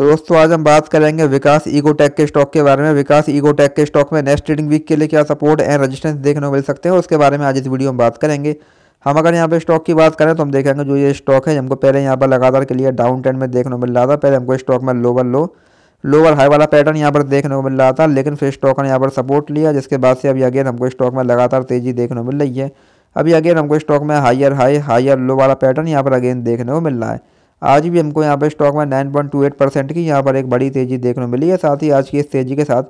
तो दोस्तों आज हम बात करेंगे विकास ईगोटेक के स्टॉक के बारे में विकास ईगोटेक के स्टॉक में नेक्स्ट ट्रेडिंग वीक के लिए क्या सपोर्ट एंड रेजिस्टेंस देखने को मिल सकते हैं उसके बारे में आज इस वीडियो में बात करेंगे हम अगर यहाँ पे स्टॉक की बात करें तो हम देखेंगे जो ये स्टॉक है हमको पहले यहाँ पर लगातार क्लियर डाउन ट्रेंड में देखने को मिल रहा था पहले हमको स्टॉक में लोअर लो लोअर हाई वाला पैटर्न यहाँ पर देखने को मिल रहा था लेकिन फिर स्टॉक ने यहाँ पर सपोर्ट लिया जिसके बाद से अभी अगेन हमको स्टॉक में लगातार तेजी देखने को मिल रही है अभी अगेन हमको स्टॉक में हायर हाई हायर लो वाला पैटर्न यहाँ पर अगेन देखने को मिल रहा है आज भी हमको यहाँ पर स्टॉक में एट परसेंट की यहाँ पर एक बड़ी तेज़ी देखने को मिली है साथ ही आज की इस तेज़ी के साथ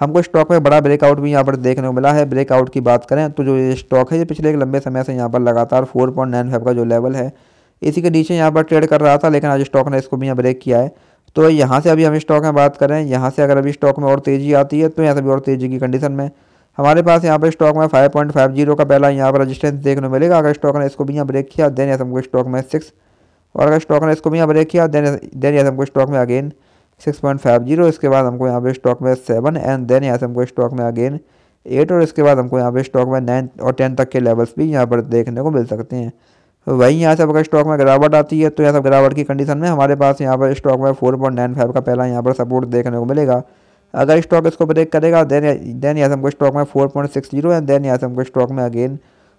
हमको स्टॉक में बड़ा ब्रेकआउट भी यहाँ पर देखने को मिला है ब्रेकआउट की बात करें तो जो ये स्टॉक है ये पिछले एक लंबे समय से यहाँ पर लगातार फोर पॉइंट नाइन फाइव का जो लेवल है इसी के नीचे यहाँ पर ट्रेड कर रहा था लेकिन आज स्टॉक ने इसको भी यहाँ ब्रेक किया है तो यहाँ से अभी हम स्टॉक में बात करें यहाँ से अगर अभी स्टॉक में और तेज़ी आती है तो यहाँ से भी और तेज़ी की कंडीशन में हमारे पास यहाँ पर स्टॉक में जीरो का पहला यहाँ पर रजिस्टेंस देखने को मिलेगा अगर स्टॉक ने इसको भी यहाँ ब्रेक किया देन ऐसे हमको स्टॉक में सिक्स और अगर स्टॉक ने इसको भी यहाँ ब्रेक किया देन देन यहाँ से हमको स्टॉक में again six point five zero इसके बाद हमको यहाँ पे स्टॉक में सेवन एंड देन यहाँ से हमको स्टॉक में अगेन एट और इसके बाद हमको यहाँ पे स्टॉक में नाइन और टेन तक के लेवल्स भी यहाँ पर देखने को मिल सकते हैं तो वहीं यहाँ से अगर स्टॉक में गिरावट आती है तो यहाँ सब गिरावट की कंडीशन में हमारे पास यहाँ पर स्टॉक में फोर पॉइंट नाइन फाइव का पहला यहाँ पर सपोर्ट देखने को मिलेगा अगर स्टॉक इसको ब्रेक करेगा देन देन यहाँ से हमको स्टॉक में four point six zero and then यहाँ से हमको स्टॉक में अगेन